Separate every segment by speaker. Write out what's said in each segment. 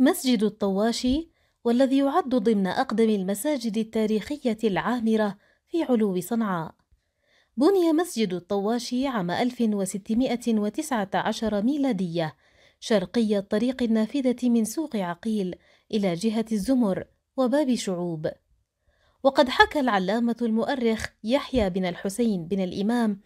Speaker 1: مسجد الطواشي والذي يعد ضمن أقدم المساجد التاريخية العامرة في علو صنعاء بني مسجد الطواشي عام 1619 ميلادية شرقي الطريق النافذة من سوق عقيل إلى جهة الزمر وباب شعوب وقد حكى العلامة المؤرخ يحيى بن الحسين بن الإمام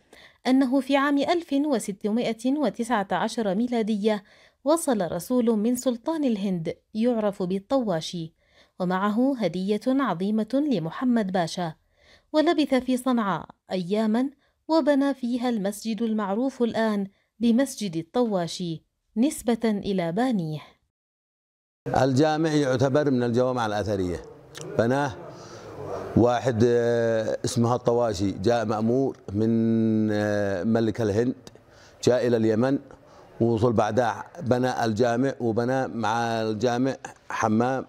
Speaker 1: أنه في عام 1619 ميلادية وصل رسول من سلطان الهند يعرف بالطواشي ومعه هدية عظيمة لمحمد باشا ولبث في صنعاء أياما وبنى فيها المسجد المعروف الآن بمسجد الطواشي نسبة إلى بانيه
Speaker 2: الجامع يعتبر من الجوامع الأثرية بناه واحد آه، اسمه الطواشي جاء مأمور من آه، ملك الهند جاء إلى اليمن ووصل بعدها بنى الجامع وبنى مع الجامع حمام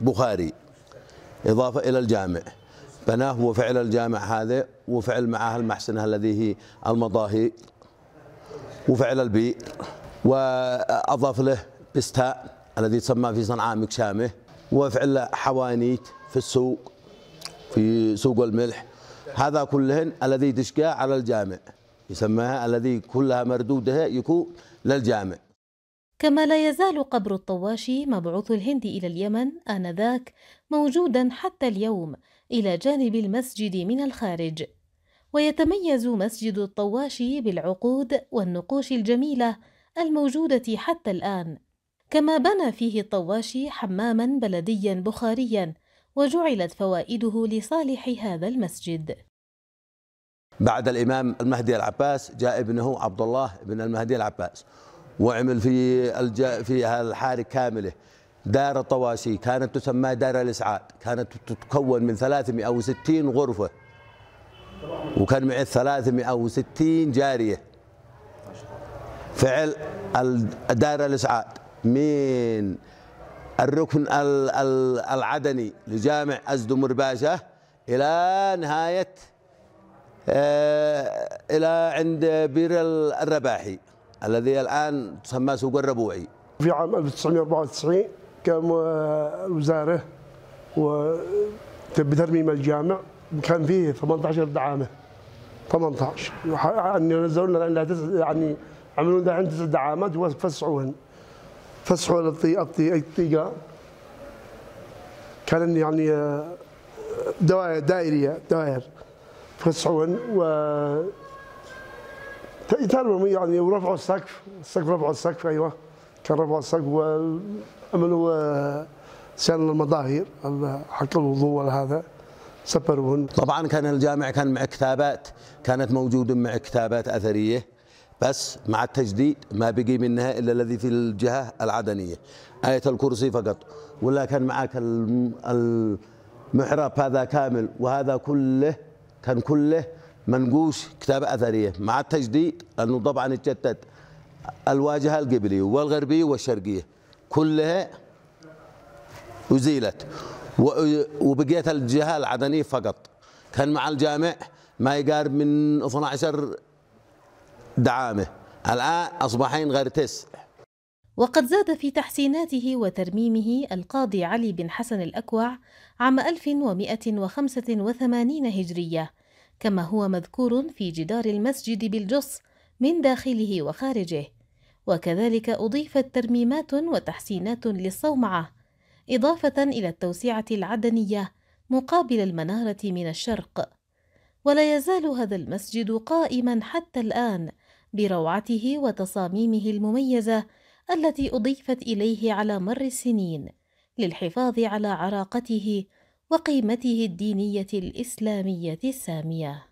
Speaker 2: بخاري إضافة إلى الجامع بناه وفعل الجامع هذا وفعل معها المحسنة الذي هي المضاهي وفعل البئر وأضاف له بستاء الذي تسمى في صنعاء مكشامه وفعل له حوانيت في السوق في سوق الملح هذا كلهن الذي تشقى على الجامع يسماها الذي كلها مردودها يكون للجامع
Speaker 1: كما لا يزال قبر الطواشي مبعوث الهند إلى اليمن آنذاك موجودا حتى اليوم إلى جانب المسجد من الخارج ويتميز مسجد الطواشي بالعقود والنقوش الجميلة الموجودة حتى الآن كما بنى فيه الطواشي حماما بلديا بخاريا وجعلت فوائده لصالح هذا المسجد
Speaker 2: بعد الإمام المهدي العباس جاء ابنه عبد الله بن المهدي العباس وعمل في الج... في الحارة كاملة دار الطواسي كانت تسمى دار الإسعاد كانت تتكون من 360 غرفة وكان معي 360 جارية فعل دار الإسعاد من الركن العدني لجامع أزدمر باشا إلى نهاية آه، الى عند بير الرباحي الذي الان تسمى سوق الربوعي
Speaker 3: في عام 1994 كان آه، وزاره بترميم الجامع وكان فيه 18 دعامه 18 يعني نزلوا يعني عملوا لنا عند تسع دعامات وفسعوهن فسحوا الطيقه كان يعني آه، دوائر دائريه دوائر فسحون و يتعلمون يعني ورفعوا السقف السقف رفعوا السقف ايوه كان رفعوا السقف وعملوا آه، سن المظاهر حق الوضوء وهذا سبروهن
Speaker 2: طبعا كان الجامع كان مع كتابات كانت موجودة مع كتابات أثرية بس مع التجديد ما بقي منها إلا الذي في الجهة العدنية آية الكرسي فقط ولا كان معك المحراب هذا كامل وهذا كله كان كله منقوش كتابة أثرية مع التجديد لأنه طبعا اتجدد الواجهة القبلية والغربية والشرقية كلها أزيلت وبقيت الجهة العدنية فقط كان مع الجامع ما يقارب من 12 دعامة الآن أصبحين غير تسع
Speaker 1: وقد زاد في تحسيناته وترميمه القاضي علي بن حسن الأكوع عام 1185 هجرية كما هو مذكور في جدار المسجد بالجص من داخله وخارجه وكذلك أضيفت ترميمات وتحسينات للصومعة إضافة إلى التوسعة العدنية مقابل المنارة من الشرق ولا يزال هذا المسجد قائما حتى الآن بروعته وتصاميمه المميزة التي أضيفت إليه على مر السنين للحفاظ على عراقته وقيمته الدينية الإسلامية السامية